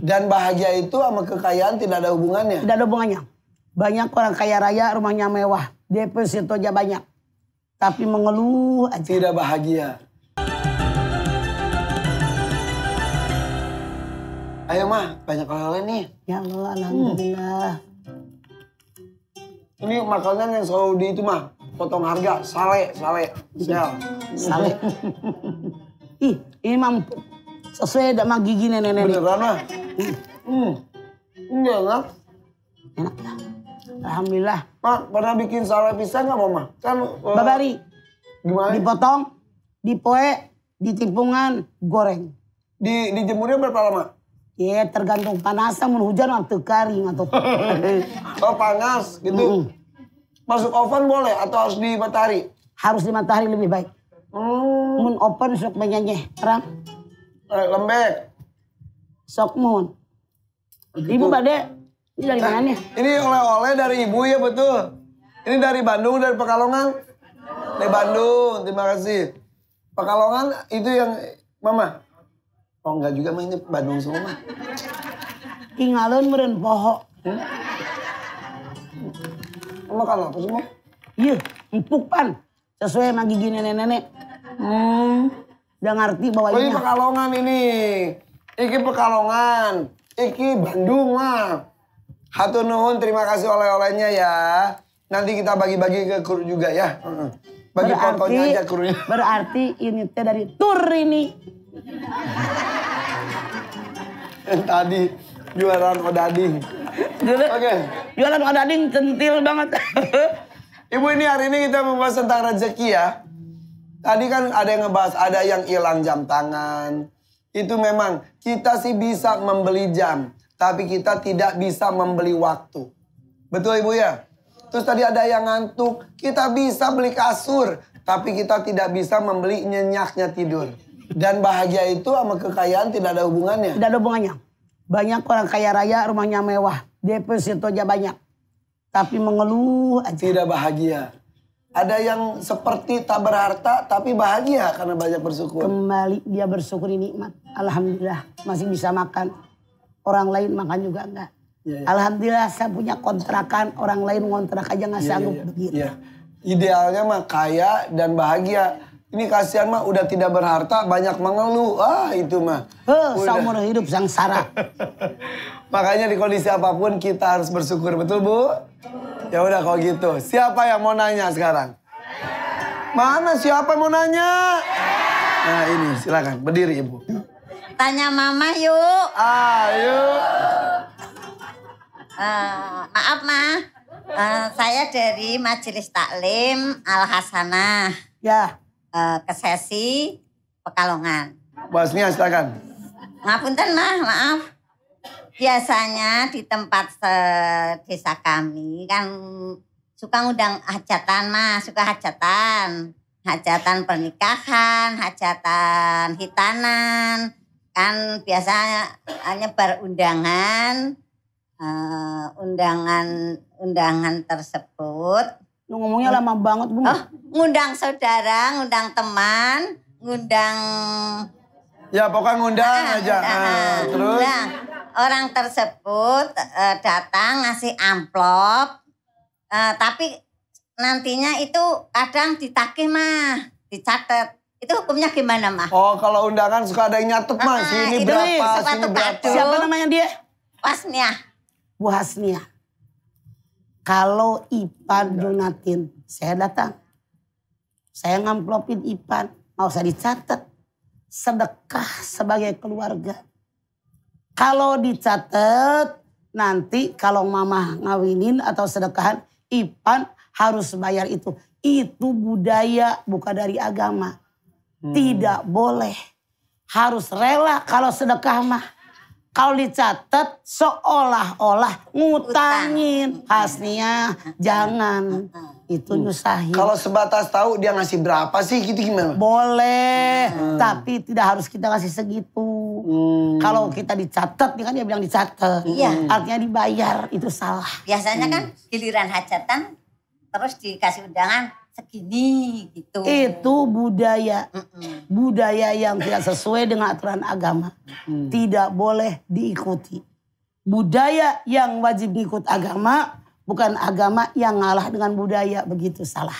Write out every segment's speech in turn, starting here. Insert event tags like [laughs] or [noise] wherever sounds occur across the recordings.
Dan bahagia itu sama kekayaan tidak ada hubungannya? Tidak ada hubungannya. Banyak orang kaya raya rumahnya mewah. deposito aja banyak. Tapi mengeluh aja. Tidak bahagia. Ayo mah, banyak orang lain nih. Ya Allah, hmm. alhamdulillah. Hmm. Ini makanan yang selalu di itu mah, potong harga, sale, sale, sel. Sale. [laughs] Ih, ini mah sesuai sama gigi nenek-nenek. Beneran mah. Hmm. Enggak, hmm. iya kan? enggak. Enak lah Alhamdulillah. Pak, pernah bikin salah pisang nggak, Mama? Kan... Uh, Babari. Gimana? Dipotong, dipoe, ditimpungan, goreng. Di, dijemurnya berapa lama? Ya, tergantung panasnya, sama hujan atau kering atau... [laughs] oh, panas gitu. Mm. Masuk oven boleh atau harus di matahari? Harus di matahari lebih baik. Hmm. Mun oven sok banyaknya, terang. Eh, lembek. Sok Sokmun. Oh, gitu. Ibu pada ini dari nah, mana nih? Ini oleh-oleh dari ibu ya betul. Ini dari Bandung, dari Pekalongan. Dari Bandung, terima kasih. Pekalongan itu yang Mama. Oh enggak juga mah ini Bandung semua mah. Tingalun meren pohok. Hmm? kan apa semua? Iya, empuk pan. Sesuai sama gigi nenek-nenek. Hmm, udah ngerti bawahnya. Oh ini iya. Pekalongan ini iki Pekalongan, iki Bandung mah. Hatur nuhun, terima kasih oleh-olehnya ya. Nanti kita bagi-bagi ke kru juga ya. Bagi berarti, fotonya aja krunya. [laughs] Berarti ini teh dari tur ini. Yang tadi jualan odading. Oke. Okay. Jualan odading centil banget. [laughs] Ibu ini hari ini kita membahas tentang rezeki ya. Tadi kan ada yang ngebahas, ada yang hilang jam tangan, itu memang kita sih bisa membeli jam, tapi kita tidak bisa membeli waktu. Betul Ibu ya? Terus tadi ada yang ngantuk, kita bisa beli kasur, tapi kita tidak bisa membeli nyenyaknya tidur. Dan bahagia itu sama kekayaan tidak ada hubungannya. Tidak ada hubungannya. Banyak orang kaya raya rumahnya mewah, deposito aja banyak. Tapi mengeluh aja. Tidak bahagia. Ada yang seperti tak berharta tapi bahagia karena banyak bersyukur. Kembali dia bersyukur ini nikmat. Alhamdulillah masih bisa makan. Orang lain makan juga enggak. Ya, ya. Alhamdulillah saya punya kontrakan. Orang lain ngontrak aja nggak iya, sanggup ya, ya. begitu. Ya. Idealnya mah kaya dan bahagia. Ini kasihan mah udah tidak berharta banyak mengeluh. Ah itu mah. Heh, seumur hidup sengsara. [laughs] Makanya di kondisi apapun kita harus bersyukur betul Bu? Ya udah kalau gitu, siapa yang mau nanya sekarang? Mana siapa yang mau nanya? Nah ini silakan berdiri ibu. Tanya mama yuk. Ah Uh, maaf ma, uh, saya dari Majelis Taklim Al Hasanah. Ya. Uh, ke sesi Pekalongan. Bosnya silakan. Maafin Ma, maaf. Biasanya di tempat desa kami kan suka ngundang hajatan mas, suka hajatan. Hajatan pernikahan, hajatan hitanan, kan biasanya nyebar undangan, uh, undangan undangan tersebut. Lu ngomongnya lama banget, Bu. Oh, ngundang saudara, ngundang teman, ngundang Ya pokoknya ngundang ah, aja. Ngundang, ah, terus ngundang orang tersebut uh, datang ngasih amplop, uh, tapi nantinya itu kadang ditagih mah, dicatat. Itu hukumnya gimana mah? Oh kalau undangan suka ada yang nyatet mah, ah, sini itu berapa, sini berapa. Siapa namanya dia? Wasnia. Bu Kalau Ipan Donatin, saya datang. Saya ngamplopin Ipan, mau saya dicatat. Sedekah sebagai keluarga. Kalau dicatat nanti kalau mama ngawinin atau sedekahan Ipan harus bayar itu. Itu budaya bukan dari agama. Hmm. Tidak boleh. Harus rela kalau sedekah mah. Kalau dicatat seolah-olah ngutangin. khasnya jangan. Hmm. Itu nyusahin. Kalau sebatas tahu dia ngasih berapa sih gitu gimana? Boleh. Hmm. Tapi tidak harus kita kasih segitu. Hmm. Kalau kita dicatat, dia kan dia bilang dicatat. Iya. Artinya dibayar, itu salah. Biasanya hmm. kan mm. giliran hajatan, terus dikasih undangan segini gitu. Itu budaya. Hmm. Budaya yang tidak sesuai dengan aturan agama. Hmm. Tidak boleh diikuti. Budaya yang wajib ngikut agama, bukan agama yang ngalah dengan budaya. Begitu salah.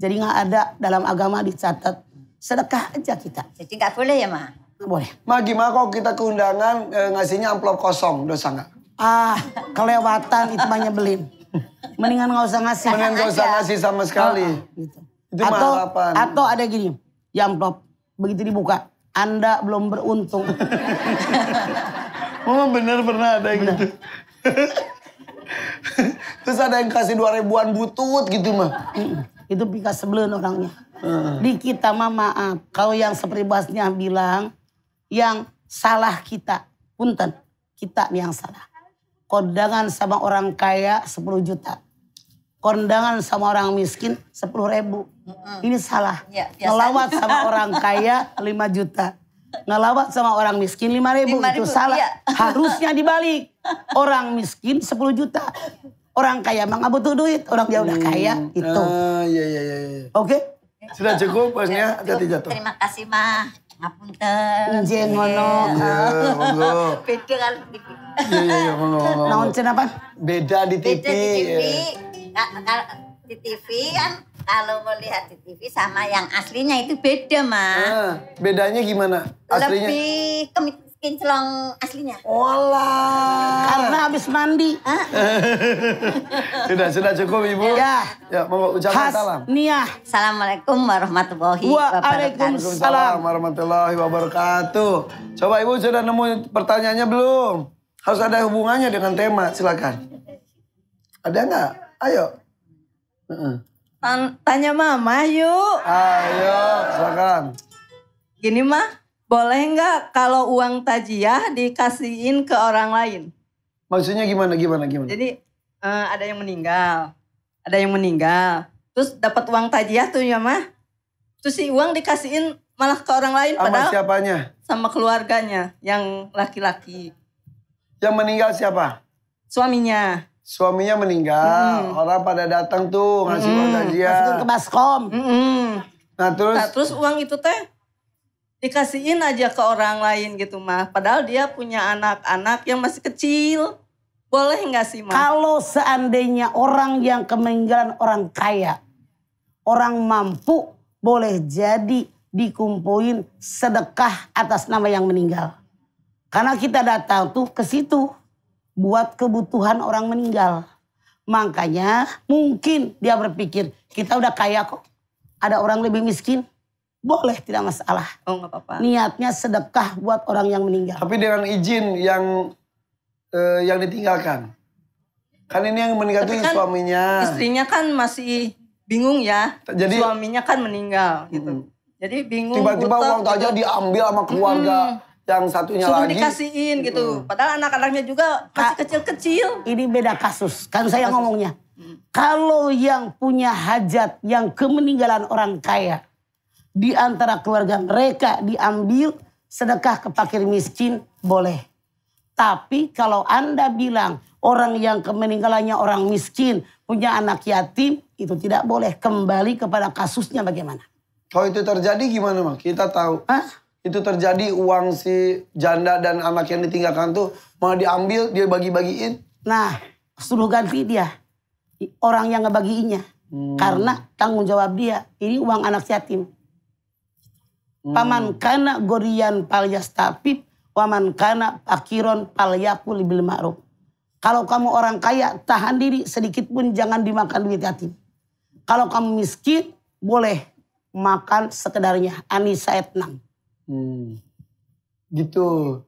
Jadi nggak ada dalam agama dicatat sedekah aja kita. Jadi nggak boleh ya, Ma? Boleh. Ma gimana kok kita keundangan e, ngasihnya amplop kosong dosa nggak? Ah kelewatan itu banyak beli, Mendingan nggak usah ngasih. Mendingan nggak usah ngasih sama sekali. Oh, gitu. Itu atau, harapan. Atau ada gini, ya amplop begitu dibuka, anda belum beruntung. [laughs] Mama bener pernah ada yang bener. gitu. [laughs] Terus ada yang kasih dua ribuan butut gitu mah. Itu pika sebelum orangnya. Di kita mah maaf. Kalau yang seperti seperibasnya bilang, yang salah kita. Punten, kita nih yang salah. Kondangan sama orang kaya 10 juta. Kondangan sama orang miskin 10 ribu. Ini salah. Ya, Ngelawat sama [laughs] orang kaya 5 juta. Ngelawat sama orang miskin 5 ribu, 5 ribu itu salah. Iya. [laughs] Harusnya dibalik. Orang miskin 10 juta. Orang kaya mah gak butuh duit. Orang dia udah kaya hmm. itu. Ah, iya, iya, iya. iya. Oke? Okay? Sudah cukup bosnya, hati-hati jatuh. Terima kasih mah ngapunten. Injen mono. Iya, iya [laughs] Beda kan di TV. Iya, iya, mono. Nauncen apa? Beda di TV. Beda di TV. Iya. di TV kan kalau melihat di TV sama yang aslinya itu beda, Mas. Ah, bedanya gimana? Aslinya? Lebih kinclong aslinya. Olah. Karena habis mandi. Ah. [laughs] sudah, sudah cukup Ibu. Ya. Ya, mau ucapkan Has salam. Nia. Assalamualaikum warahmatullahi wabarakatuh. Waalaikumsalam warahmatullahi wabarakatuh. Coba Ibu sudah nemu pertanyaannya belum? Harus ada hubungannya dengan tema, silakan. Ada nggak? Ayo. tanya mama yuk. Ayo, silakan. Gini mah, boleh nggak kalau uang tajiah dikasihin ke orang lain? Maksudnya gimana gimana gimana? Jadi uh, ada yang meninggal, ada yang meninggal, terus dapat uang tajiah tuh ya mah, terus si uang dikasihin malah ke orang lain sama padahal siapanya? Sama keluarganya yang laki-laki. Yang meninggal siapa? Suaminya. Suaminya meninggal, hmm. orang pada datang tuh ngasih hmm. uang tajiah. Masukin ke baskom. Hmm. Nah terus? Nah terus uang itu teh dikasihin aja ke orang lain gitu mah. Padahal dia punya anak-anak yang masih kecil. Boleh nggak sih mah? Kalau seandainya orang yang kemeninggalan orang kaya, orang mampu boleh jadi dikumpulin sedekah atas nama yang meninggal. Karena kita datang tuh ke situ buat kebutuhan orang meninggal. Makanya mungkin dia berpikir kita udah kaya kok. Ada orang lebih miskin, boleh tidak masalah. Oh nggak apa-apa. Niatnya sedekah buat orang yang meninggal. Tapi dengan izin yang eh, yang ditinggalkan. Kan ini yang meninggal Tapi itu kan suaminya. Istrinya kan masih bingung ya. Jadi suaminya kan meninggal gitu. Hmm. Jadi bingung. Tiba-tiba uang gitu. aja diambil sama keluarga. Hmm yang satunya Suruh lagi. dikasihin gitu. Hmm. Padahal anak-anaknya juga masih kecil-kecil. Ini beda kasus. Kan saya kasus. ngomongnya. Hmm. Kalau yang punya hajat yang kemeninggalan orang kaya di antara keluarga mereka diambil sedekah ke pakir miskin boleh. Tapi kalau Anda bilang orang yang kemeninggalannya orang miskin, punya anak yatim, itu tidak boleh kembali kepada kasusnya bagaimana. Kalau itu terjadi gimana, Mak? Kita tahu. Hah? Itu terjadi uang si janda dan anak yang ditinggalkan tuh mau diambil, dia bagi-bagiin. Nah, suruh ganti dia. Orang yang ngebagiinnya. Hmm. Karena tanggung jawab dia. Ini uang anak yatim Hmm. Paman kana gorian tapi waman kana pakiron palyaku lebih lemaruk. Kalau kamu orang kaya, tahan diri sedikit pun jangan dimakan duit yatim. Kalau kamu miskin, boleh makan sekedarnya. Anissa Etnam. Hmm. Gitu.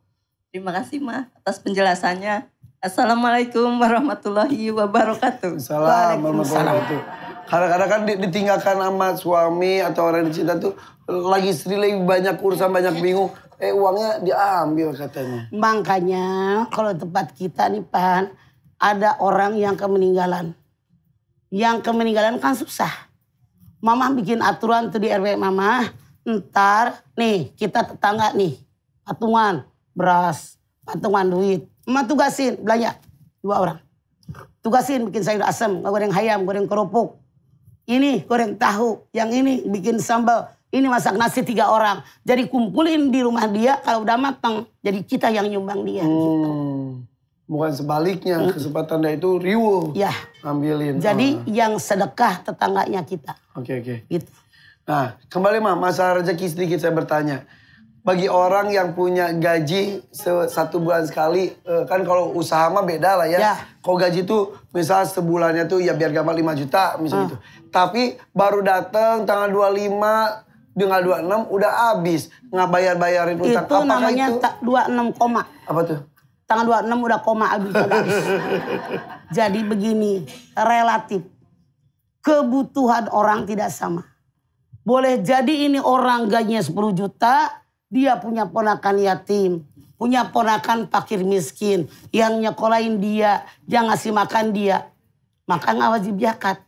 Terima kasih, Ma, atas penjelasannya. Assalamualaikum warahmatullahi wabarakatuh. Assalamualaikum warahmatullahi wabarakatuh. Kadang-kadang kan ditinggalkan sama suami atau orang dicinta tuh lagi istri lagi banyak urusan, banyak bingung. Eh uangnya diambil katanya. Makanya kalau tempat kita nih Pan, ada orang yang kemeninggalan. Yang kemeninggalan kan susah. Mama bikin aturan tuh di RW Mama. Ntar nih kita tetangga nih patungan beras, patungan duit. Emak tugasin belanja dua orang. Tugasin bikin sayur asam goreng ayam, goreng kerupuk, ini goreng tahu, yang ini bikin sambal, ini masak nasi tiga orang. Jadi kumpulin di rumah dia kalau udah matang, jadi kita yang nyumbang dia. Gitu. Hmm. Gitu. Bukan sebaliknya, hmm. kesempatan dia itu riuh. Ya. Ambilin. Jadi oh. yang sedekah tetangganya kita. Oke, okay, oke. Okay. Gitu. Nah, kembali mah masalah rezeki sedikit saya bertanya bagi orang yang punya gaji satu bulan sekali eh, kan kalau usaha mah beda lah ya. ya. Kalau gaji tuh misal sebulannya tuh ya biar gampang 5 juta misalnya uh. Tapi baru datang tanggal 25 dengan 26 udah habis nggak bayar-bayarin utang. Itu Apakah namanya itu? 26 koma. Apa tuh? Tanggal 26 udah koma habis. habis. [laughs] Jadi begini, relatif. Kebutuhan orang tidak sama. Boleh jadi ini orang gajinya 10 juta, dia punya ponakan yatim, punya ponakan fakir miskin yang nyekolahin dia, yang ngasih makan dia. Maka nggak wajib zakat.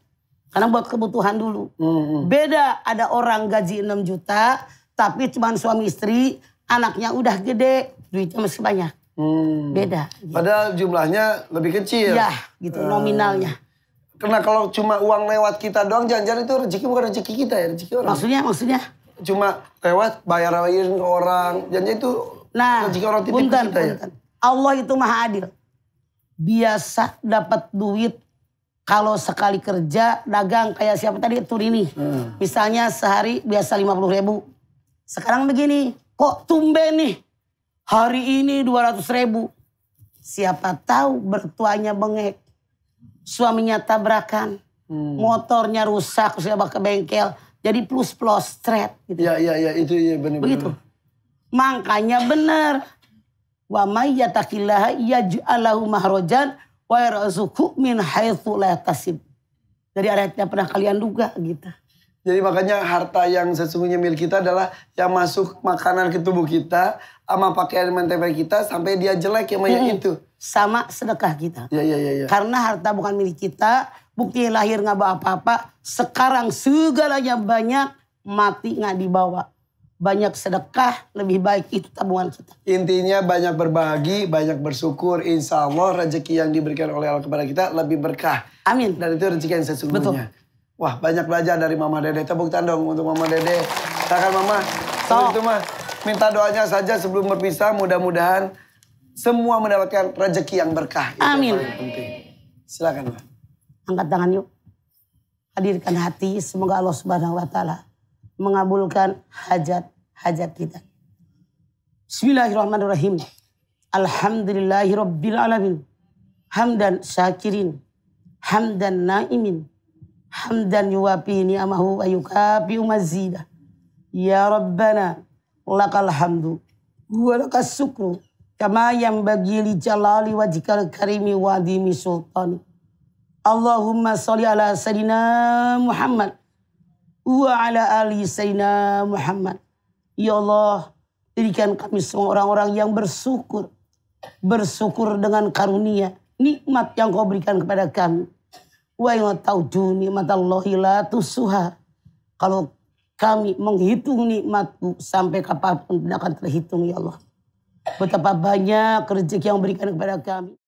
Karena buat kebutuhan dulu. Hmm. Beda ada orang gaji 6 juta, tapi cuma suami istri, anaknya udah gede, duitnya masih banyak. Hmm. Beda. Gitu. Padahal jumlahnya lebih kecil. Ya, gitu hmm. nominalnya. Karena kalau cuma uang lewat kita doang, jangan-jangan itu rezeki bukan rezeki kita ya, rezeki orang. Maksudnya, maksudnya? cuma lewat bayar bayarin orang. Jadi itu nah, jika orang titip buntan, ya. Allah itu maha adil. Biasa dapat duit kalau sekali kerja dagang kayak siapa tadi tur Hmm. Misalnya sehari biasa 50 ribu. Sekarang begini, kok tumben nih hari ini 200 ribu. Siapa tahu bertuanya bengek. Suaminya tabrakan. Hmm. Motornya rusak, siapa ke bengkel. Jadi plus plus thread gitu. Iya iya iya itu ya benar. Begitu. Makanya benar. Wa may yattaqillaha yaj'alahu mahrajan wa yarzuqhu min haitsu la tasib. Dari ayatnya pernah kalian duga gitu. Jadi makanya harta yang sesungguhnya milik kita adalah yang masuk makanan ke tubuh kita sama pakaian mentempel kita sampai dia jelek yang hmm. itu. Sama sedekah kita. Ya ya iya. Ya. Karena harta bukan milik kita, bukti lahir nggak bawa apa-apa. Sekarang segalanya banyak, mati nggak dibawa. Banyak sedekah, lebih baik itu tabungan kita. Intinya banyak berbagi, banyak bersyukur. Insya Allah rezeki yang diberikan oleh Allah kepada kita lebih berkah. Amin. Dan itu rezeki yang sesungguhnya. Betul. Wah banyak belajar dari Mama Dede. Tepuk tangan dong untuk Mama Dede. Silakan Mama. Sebelum itu mah minta doanya saja sebelum berpisah. Mudah-mudahan semua mendapatkan rezeki yang berkah. Amin. Itu Penting. Silakan Mama. Angkat tangan yuk. Hadirkan hati, semoga Allah Subhanahu wa taala mengabulkan hajat-hajat kita. Bismillahirrahmanirrahim. Alhamdulillahirabbil alamin. Hamdan syakirin, hamdan naimin, hamdan yuwafi ni'amahu wa yukafi mazida. Ya Rabbana lakal hamdu wa lakas syukru kama yang bagi li jalali wajikal karimi wa adimi sultani. Allahumma salli ala Sayyidina Muhammad wa ala ali Sayyidina Muhammad. Ya Allah, jadikan kami semua orang-orang yang bersyukur. Bersyukur dengan karunia, nikmat yang kau berikan kepada kami. Wa yataudu nikmatallahi la tusuha. Kalau kami menghitung nikmatku sampai kapanpun tidak akan terhitung ya Allah. Betapa banyak rezeki yang berikan kepada kami.